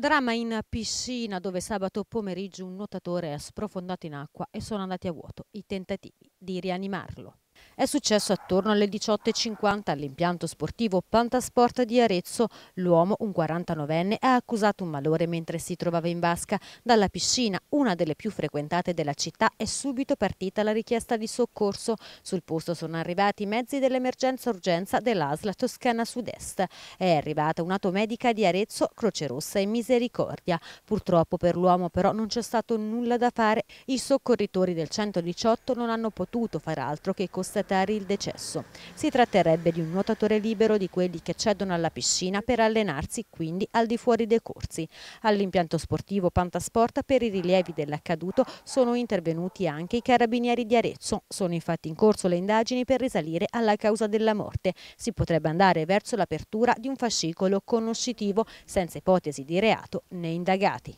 Dramma in piscina dove sabato pomeriggio un nuotatore è sprofondato in acqua e sono andati a vuoto i tentativi di rianimarlo. È successo attorno alle 18.50 all'impianto sportivo Pantasport di Arezzo. L'uomo, un 49enne, ha accusato un malore mentre si trovava in vasca. Dalla piscina, una delle più frequentate della città, è subito partita la richiesta di soccorso. Sul posto sono arrivati i mezzi dell'emergenza urgenza dell'ASLA Toscana Sud-Est. È arrivata un'automedica di Arezzo, Croce Rossa e Misericordia. Purtroppo per l'uomo però non c'è stato nulla da fare. I soccorritori del 118 non hanno potuto far altro che costruire constatare il decesso. Si tratterebbe di un nuotatore libero di quelli che cedono alla piscina per allenarsi quindi al di fuori dei corsi. All'impianto sportivo Pantasporta per i rilievi dell'accaduto sono intervenuti anche i carabinieri di Arezzo. Sono infatti in corso le indagini per risalire alla causa della morte. Si potrebbe andare verso l'apertura di un fascicolo conoscitivo senza ipotesi di reato né indagati.